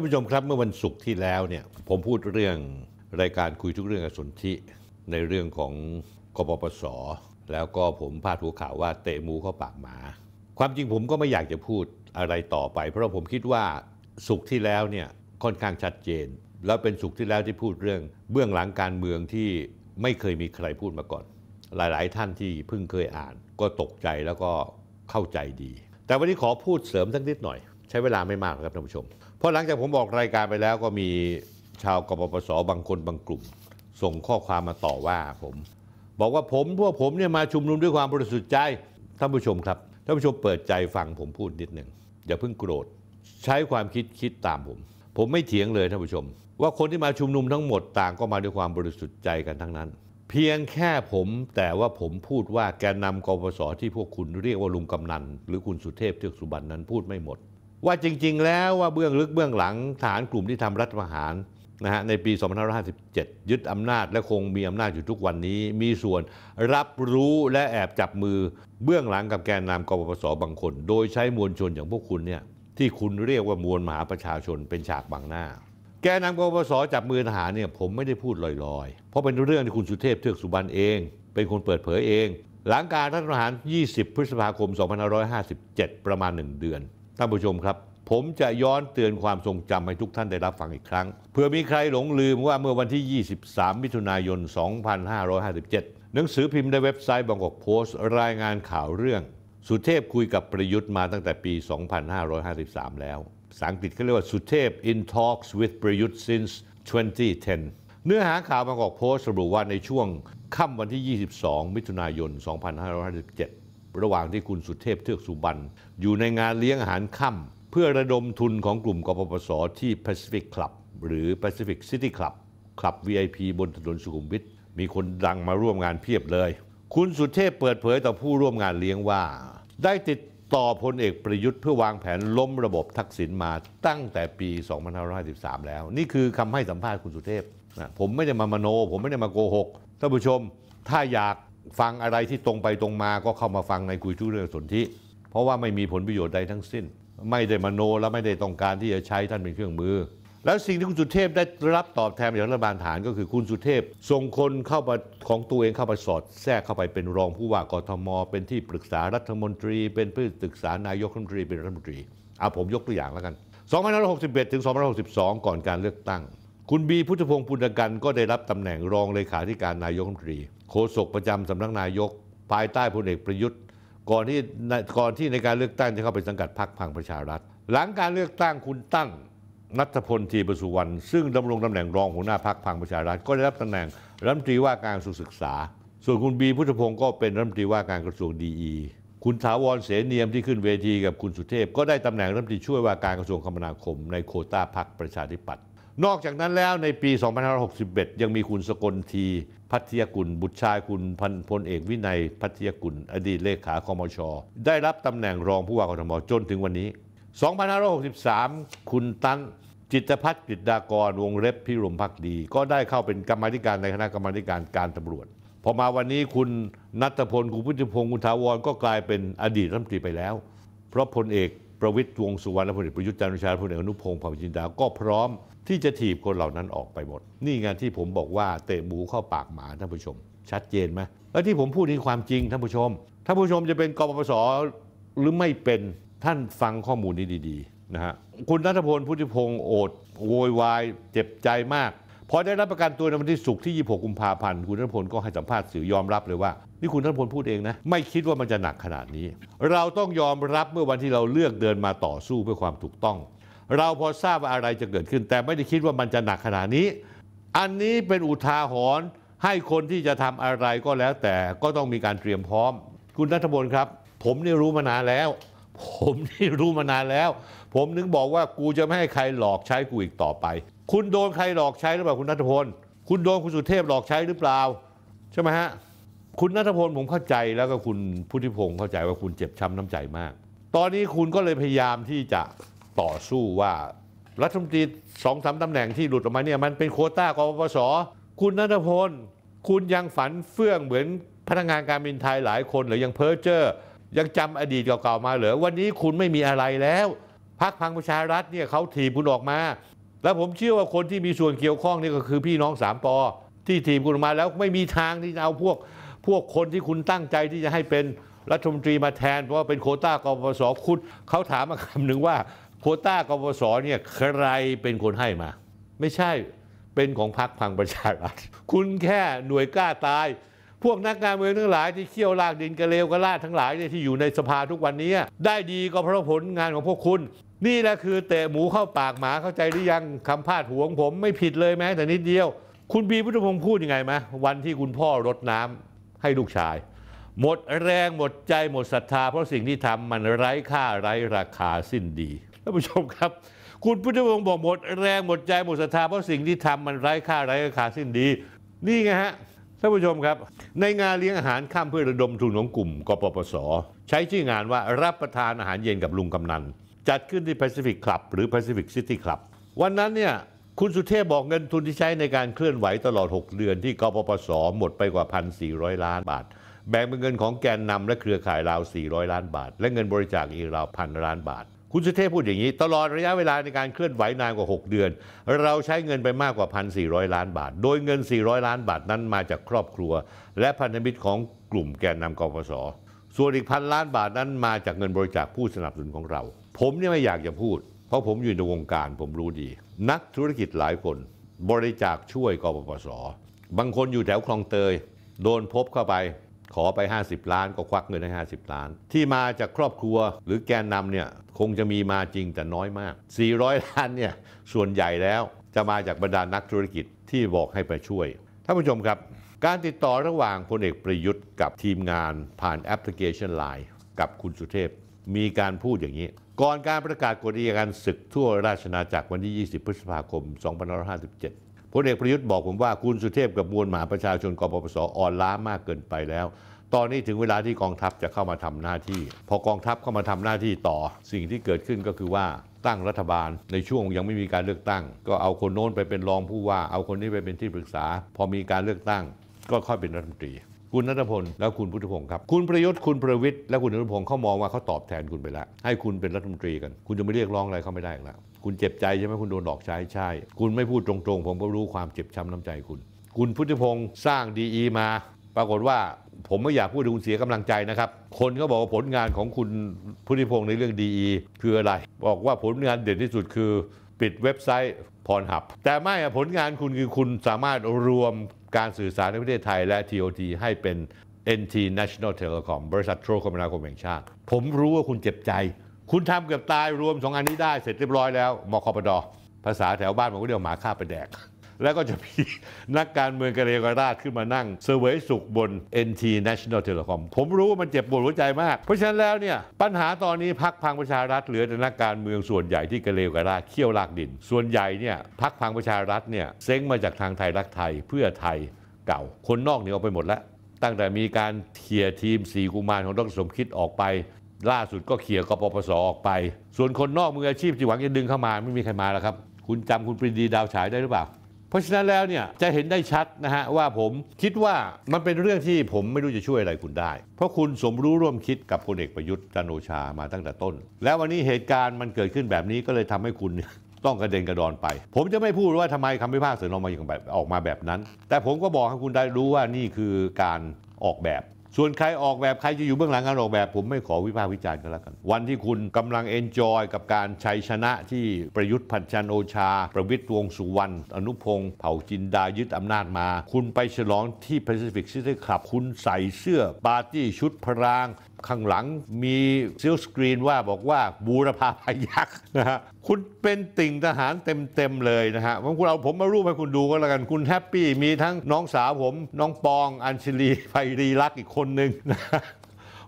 านผู้ชมครับเมื่อวันศุกร์ที่แล้วเนี่ยผมพูดเรื่อง รายการคุยทุกเรื่องกับสนธิในเรื่องของกปปสแล้วก็ผมพาดหัวข่าวว่าเตะมูเข้าปากหมา ความจริงผมก็ไม่อยากจะพูดอะไรต่อไป เพราะผมคิดว่าศุกร์ที่แล้วเนี่ยค่อนข้างชัดเจน แล้วเป็นศุกร์ที่แล้วที่พูดเรื่อง เบื้องหลังการเมืองที่ไม่เคยมีใครพูดมาก่อน หลายๆ ท่านที่เพิ่งเคยอ่านก็ตกใจแล้วก็เข้าใจดี แต่วันนี้ขอพูดเสริมสักนิดหน่อย ใช้เวลาไม่มากครับท่านผู้ชมพราะหลังจากผมออกรายการไปแล้วก็มีชาวกบปสบางคนบางกลุ่ม ส่งข้อความมาต่อว่าผมบอกว่าผม พวกผมเนี่ยมาชุมนุมด้วยความบริสุทธิ์ใจท่านผู้ชมครับท่านผู้ชมเปิดใจฟังผมพูดนิดหนึ่งอย่าเพิ่งโกรธใช้ความคิดคิดตามผม ผมไม่เถียงเลยท่านผู้ชมว่าคนที่มาชุมนุมทั้งหมดต่างก็มาด้วยความบริสุทธิ์ใจกันทั้งนั้น เพียงแค่ผมแต่ว่าผมพูดว่าแกนนำกปสที่พวกคุณเรียกว่าลุงกำนันหรือคุณสุเทพเทือกสุบรรณนั้นพูดไม่หมดว่าจริงๆแล้วว่าเบื้องลึกเบื้องหลังฐานกลุ่มที่ทำรัฐประหารนะฮะในปี 2557ยึดอำนาจและคงมีอำนาจอยู่ทุกวันนี้มีส่วนรับรู้และแอบจับมือ เบื้องหลังกับแกนนำกบพศบางคน โดยใช้มวลชนอย่างพวกคุณเนี่ยที่คุณเรียกว่ามวลมหาประชาชนเป็นฉากบังหน้า แกนนำกบพศจับมือทหารเนี่ยผมไม่ได้พูดลอยๆเพราะเป็นเรื่องที่คุณสุเทพ เทือกสุบรรณเองเป็นคนเปิดเผยเอง หลังการรัฐประหาร 20 พฤษภาคม 2557 ประมาณ 1 เดือนท่านผู้ชมครับ ผมจะย้อนเตือนความทรงจำให้ทุกท่านได้รับฟังอีกครั้ง เพื่อมีใครหลงลืมว่าเมื่อวันที่ 23 มิถุนายน 2557 หนังสือพิมพ์ในเว็บไซต์บางกอกโพสต์รายงานข่าวเรื่อง สุเทพคุยกับประยุทธ์มาตั้งแต่ปี 2553 แล้ว สังกฤษเขาเรียกว่าสุเทพ in talks with ประยุทธ์ since 2010 เนื้อหาข่าวบางกอกโพสต์ระบุว่าในช่วงค่ำวันที่ 22 มิถุนายน 2557ระหว่างที่คุณสุเทพเทือกสุบรรณอยู่ในงานเลี้ยงอาหารค่ำเพื่อระดมทุนของกลุ่มกปปสที่ Pacific Club หรือ Pacific City Club คลับ VIP บนถนนสุขุมวิทมีคนดังมาร่วมงานเพียบเลย คุณสุเทพเปิดเผยต่อผู้ร่วมงานเลี้ยงว่า ได้ติดต่อพลเอกประยุทธ์เพื่อวางแผนล้มระบบทักษิณมาตั้งแต่ปี 2553 แล้ว นี่คือคำให้สัมภาษณ์คุณสุเทพนะผมไม่ได้มามโน ผมไม่ได้มาโกหกท่านผู้ชม ถ้าอยากฟังอะไรที่ตรงไปตรงมาก็เข้ามาฟังในคุยทุเรื่องสนธิเพราะว่าไม่มีผลประโยชน์ใดทั้งสิ้น ไม่ได้มโน และไม่ได้ต้องการที่จะใช้ท่านเป็นเครื่องมือ แล้วสิ่งที่คุณสุเทพได้รับตอบแทนจากรัฐบาลฐานก็คือคุณสุเทพส่งคนเข้ามาของตัวเองเข้ามาสอด แทรกเข้าไปเป็นรองผู้ว่ากทมเป็นที่ปรึกษารัฐมนตรี เป็นผู้ปรึกษานายกรัฐมนตรีเป็นรัฐมนตรีเอาผมยกตัวอย่างแล้วกัน 2561ถึง2562 ก่อนการเลือกตั้งคุณบีพุทธพงศ์ปุณกันก็ได้รับตำแหน่งรองเลขาธิการนายกรัฐมนตรีโฆษกประจำสำนักนายกภายใต้พลเอกประยุทธ์ ก่อนที่ก่อนที่ในการเลือกตั้งจะเข้าไปสังกัดพรรคพังประชารัฐ หลังการเลือกตั้งคุณตั้งนัทพลทีประสุวรรณซึ่งดำรงตำแหน่งรองหัวหน้าพรรคพังประชารัฐก็ได้รับตำแหน่งรัฐมนตรีว่าการศึกษา ส่วนคุณบีพุทธพงศ์ก็เป็นรัฐมนตรีว่าการกระทรวงดีอีคุณถาวรเสนียมที่ขึ้นเวทีกับคุณสุเทพ ก็ได้ตำแหน่งรัฐมนตรีช่วยว่าการกระทรวงคมนาคมในโคต้าพรรคประชาธิปัตยนอกจากนั้นแล้วในปี 2561 ยังมีคุณสกลที พัทยกุลบุตรชายคุณพันพลเอก วินัย พัทยกุลอดีตเลขาคอมชอได้รับตำแหน่งรองผู้ว่ากทมจนถึงวันนี้ 2563 คุณตั้งจิตพัฒน์กิตดากร วงเล็บพิรมพักดี ก็ได้เข้าเป็นกรรมธิการในคณะกรรมการการตำรวจ พอมาวันนี้คุณนัทพลคุณพุทธพงศ์คุณทาวรก็กลายเป็นอดีตรัฐมนตรีไปแล้วเพราะพลเอกประวิตยวงสุวรรณพลเอกประยุทธ์จันทร์โอชาพลเอกอนุพงศ์เผ่าจินดาก็พร้อมที่จะถีบคนเหล่านั้นออกไปหมด นี่งานที่ผมบอกว่าเตะหมูเข้าปากหมา ท่านผู้ชม ชัดเจนไหมและที่ผมพูดนี่ความจริง ท่านผู้ชม ท่านผู้ชมจะเป็นกปปสหรือไม่เป็นท่านฟังข้อมูลนี้ดี ๆ นะฮะคุณรัฐพลพุทธิพงศ์โอดโวยวายเจ็บใจมากพอได้รับประกันตัวในวันที่ศุกร์ที่ 26 กุมภาพันธ์คุณธนพลก็ให้สัมภาษณ์สื่อยอมรับเลยว่านี่คุณธนพลพูดเองนะ ไม่คิดว่ามันจะหนักขนาดนี้ เราต้องยอมรับเมื่อวันที่เราเลือกเดินมาต่อสู้เพื่อความถูกต้อง เราพอทราบว่าอะไรจะเกิดขึ้น แต่ไม่ได้คิดว่ามันจะหนักขนาดนี้ อันนี้เป็นอุทาหรณ์ให้คนที่จะทำอะไรก็แล้วแต่ก็ต้องมีการเตรียมพร้อม คุณนัพลครับ ผมนี่รู้มานานแล้วผมนี่รู้มานานแล้ว ผมนึกบอกว่ากูจะไม่ให้ใครหลอกใช้กูอีกต่อไปคุณโดนใครหลอกใช้หรือเปล่าคุณนัทพล คุณโดนคุณสุเทพหลอกใช้หรือเปล่าใช่ไหมฮะ คุณนัทพลผมเข้าใจแล้วก็คุณพุทธิพงศ์เข้าใจว่าคุณเจ็บช้ำน้ำใจมาก ตอนนี้คุณก็เลยพยายามที่จะต่อสู้ว่ารัฐมนตรีสองสามตำแหน่งที่หลุดออกมาเนี่ยมันเป็นโคต้ากปปสคุณนัทพลคุณยังฝันเฟื่องเหมือนพนักงานการบินไทยหลายคนหรือยังเพ้อเจ้อยังจำอดีตเก่าๆมาเหรอวันนี้คุณไม่มีอะไรแล้วพักพังประชารัฐเนี่ยเขาถีบคุณออกมาและผมเชื่อว่าคนที่มีส่วนเกี่ยวข้องนี่ก็คือพี่น้องสามปอที่ทีมคุณมาแล้วไม่มีทางที่จะเอาพวกพวกคนที่คุณตั้งใจที่จะให้เป็นรัฐมนตรีมาแทนเพราะว่าเป็นโคต้ากปสคุณเขาถามมาคำหนึ่งว่า โคต้ากปสเนี่ยใครเป็นคนให้มา ไม่ใช่เป็นของพรรคพังประชารัฐคุณแค่หน่วยกล้าตาย พวกนักการเมืองทั้งหลายที่เขี่ยวลากดินกระเลวกระลาดทั้งหลายที่อยู่ในสภาทุกวันนี้ได้ดีก็เพราะผลงานของพวกคุณนี่แหละคือเตะหมูเข้าปากหมาเข้าใจหรือยังคำพาดหัวของผม ไม่ผิดเลยแม้ แต่นิดเดียว คุณบีพุทธพงศ์พูดยังไงไหมวันที่คุณพ่อรดน้ำให้ลูกชาย หมดแรงหมดใจหมดศรัทธาเพราะสิ่งที่ทำมันไร้ค่าไร้ราคาสิ้นดีท่านผู้ชมครับ คุณพุทธพงศ์บอกหมดแรงหมดใจหมดศรัทธาเพราะสิ่งที่ทำมันไร้ค่าไร้ราคาสิ้นดี นี่ไงฮะท่านผู้ชมครับ ในงานเลี้ยงอาหารข้ามเพื่อระดมทุนของกลุ่มกปปสใช้ชื่องานว่ารับประทานอาหารเย็นกับลุงกำนันจัดขึ้นที่ Pacific Club หรือ Pacific City Club วันนั้นเนี่ยคุณสุเทพบอกเงินทุนที่ใช้ในการเคลื่อนไหวตลอด 6 เดือนที่กปปสหมดไปกว่า 1,400 ล้านบาท แบ่งเป็นเงินของแกนนำและเครือข่ายราว 400 ล้านบาท และเงินบริจาคอีกราวพันล้านบาท คุณสุเทพพูดอย่างนี้ ตลอดระยะเวลาในการเคลื่อนไหวนานกว่า 6 เดือน เราใช้เงินไปมากกว่า 1,400 ล้านบาท โดยเงิน 400 ล้านบาทนั้นมาจากครอบครัวและพันธมิตรของกลุ่มแกนนำกปปสส่วนอีกพันล้านบาทนั้นมาจากเงินบริจาคผู้สนับสนุนของเราผมเนี่ยไม่อยากจะพูด เพราะผมอยู่ในวงการผมรู้ดี นักธุรกิจหลายคน บริจาคช่วยกปปสบางคนอยู่แถวคลองเตย โดนพบเข้าไปขอไป 50 ล้าน ก็ควักเงินให้50 ล้าน ที่มาจากครอบครัวหรือแกนนำเนี่ยคงจะมีมาจริงแต่น้อยมาก 400 ล้านเนี่ยส่วนใหญ่แล้วจะมาจากบรรดานักธุรกิจที่บอกให้ไปช่วย ท่านผู้ชมครับ การติดต่อระหว่างพลเอกประยุทธ์กับทีมงานผ่านแอปพลิเคชัน Line กับคุณสุเทพมีการพูดอย่างนี้ก่อนการประกาศกฎัีการศึกทั่วราชนาจักรวันที่ 20 พฤษภาคม 2557 พลเอกประยุทธ์บอกผมว่า คุณสุเทพกับมวลมหาประชาชนกปปสอ่อนล้ามากเกินไปแล้ว ตอนนี้ถึงเวลาที่กองทัพจะเข้ามาทำหน้าที่ พอกองทัพเข้ามาทำหน้าที่ต่อ สิ่งที่เกิดขึ้นก็คือว่าตั้งรัฐบาลในช่วงยังไม่มีการเลือกตั้ง ก็เอาคนโน้นไปเป็นรองผู้ว่า เอาคนนี้ไปเป็นที่ปรึกษา พอมีการเลือกตั้งก็ค่อยเป็นรัฐมนตรีคุณนัทพลและคุณพุทธพงศ์ครับ คุณประยุทธ์คุณประวิทย์และคุณนัทพงศ์เขามองว่าเขาตอบแทนคุณไปแล้วให้คุณเป็นรัฐมนตรีกัน คุณจะไม่เรียกร้องอะไรเขาไม่ได้แล้วคุณเจ็บใจใช่ไหมคุณโดนหลอกใช้ใช่ คุณไม่พูดตรงๆผมก็รู้ความเจ็บช้ำน้ำใจคุณ คุณพุทธพงศ์สร้างดีอีมาปรากฏว่าผมไม่อยากพูดถึงคุณเสียกำลังใจนะครับ คนก็บอกว่าผลงานของคุณพุทธพงศ์ในเรื่องดีคืออะไร บอกว่าผลงานเด่นที่สุดคือปิดเว็บไซต์พรหับแต่ไม่ผลงานคุณคือคุณสามารถรวมการสื่อสารในประเทศไทยและ TOT ให้เป็น NT National Telecom บริษัทโทรคมนาคมแห่งชาติ ผมรู้ว่าคุณเจ็บใจ คุณทำเกือบตายรวมสองอันนี้ได้เสร็จเรียบร้อยแล้วมคปดภาษาแถวบ้านมันก็เรียกหมาฆ่าไปแดกแล้วก็จะมีนักการเมืองกะเรกราชขึ้นมานั่ง เซเวยสุขบน NT National Telecom ผมรู้ว่ามันเจ็บปวดหัวใจมาก เพราะฉะนั้นแล้วเนี่ยปัญหาตอนนี้พักพังประชารัฐเหลือแต่นักการเมืองส่วนใหญ่ที่กะเรกราชเขี่ยวลากดิน ส่วนใหญ่เนี่ยพักพังประชารัฐเนี่ยเซ้งมาจากทางไทยรักไทยเพื่อไทยเก่า คนนอกเนี่ยออกไปหมดแล้ว ตั้งแต่มีการเขี่ยทีมสีกุมารของดรสมคิดออกไป ล่าสุดก็เขี่ยกปปสออกไป ส่วนคนนอกมืออาชีพที่หวังจะดึงเข้ามาไม่มีใครมาแล้วครับคุณจำคุณปรีดีดาวฉายได้หรือเปล่าเพราะฉะนั้นแล้วเนี่ยจะเห็นได้ชัดนะฮะว่าผมคิดว่ามันเป็นเรื่องที่ผมไม่รู้จะช่วยอะไรคุณได้ เพราะคุณสมรู้ร่วมคิดกับพลเอกประยุทธ์จันโอชามาตั้งแต่ต้น แล้ววันนี้เหตุการณ์มันเกิดขึ้นแบบนี้ก็เลยทำให้คุณต้องกระเด็นกระดอนไป ผมจะไม่พูดว่าทำไมคำพิพากษาออกมาอย่างแบบออกมาแบบนั้น แต่ผมก็บอกให้คุณได้รู้ว่านี่คือการออกแบบส่วนใครออกแบบ ใครจะอยู่เบื้องหลังการออกแบบ ผมไม่ขอวิพากษ์วิจารณ์ก็แล้วกัน วันที่คุณกำลังเอนจอยกับการชัยชนะที่ประยุทธ์พันจันโอชา ประวิตรวงสุวรรณอนุพงศ์เผ่าจินดายึดอำนาจมา คุณไปฉลองที่ Pacific City Club คุณใส่เสื้อ ปาร์ตี้ชุดพรางข้างหลังมีซิลสกรีนว่าบอกว่าบูรพาพยักษ์นะฮะคุณเป็นติ่งทหารเต็มๆเลยนะฮะผมคุณเอาผมมารูปให้คุณดูก็แล้วกันคุณแฮปปี้มีทั้งน้องสาวผม น้องปอง อัญชลีไพรีรักอีกคนหนึ่งนะ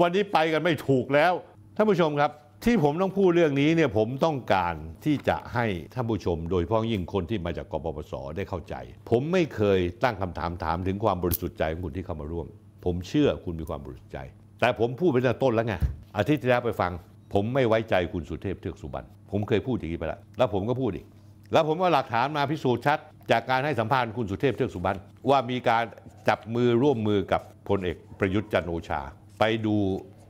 วันนี้ไปกันไม่ถูกแล้ว ท่านผู้ชมครับ ที่ผมต้องพูดเรื่องนี้เนี่ยผมต้องการที่จะให้ท่านผู้ชม โดยเฉพาะยิ่งคนที่มาจากกปปสได้เข้าใจ ผมไม่เคยตั้งคำถามถามถึงความบริสุทธิ์ใจของคุณที่เข้ามาร่วม ผมเชื่อคุณมีความบริสุทธิ์ใจแต่ผมพูดไปตั้งต้นแล้วไง อาทิตย์ที่แล้วไปฟัง ผมไม่ไว้ใจคุณสุเทพเทือกสุบรรณ ผมเคยพูดอย่างนี้ไปแล้ว แล้วผมก็พูดอีก แล้วผมว่าหลักฐานมาพิสูจน์ชัดจากการให้สัมภาษณ์คุณสุเทพเทือกสุบรรณว่ามีการจับมือร่วมมือกับพลเอกประยุทธ์จันโอชา ไปดู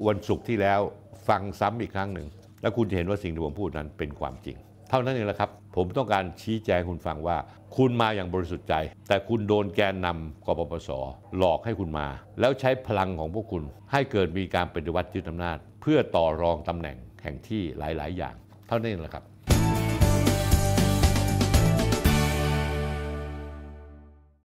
วันศุกร์ที่แล้วฟังซ้ำอีกครั้งหนึ่งแล้วคุณจะเห็นว่าสิ่งที่ผมพูดนั้นเป็นความจริงท่านั้นเองแหละครับ ผมต้องการชี้แจงคุณฟังว่า คุณมาอย่างบริสุทธิ์ใจ แต่คุณโดนแกนนำกปปสหลอกให้คุณมา แล้วใช้พลังของพวกคุณ ให้เกิดมีการปฏิวัติยึดอานาจ เพื่อต่อรองตำแหน่งแห่งที่หลาย ๆ อย่าง เท่านั้นเองแหละครับ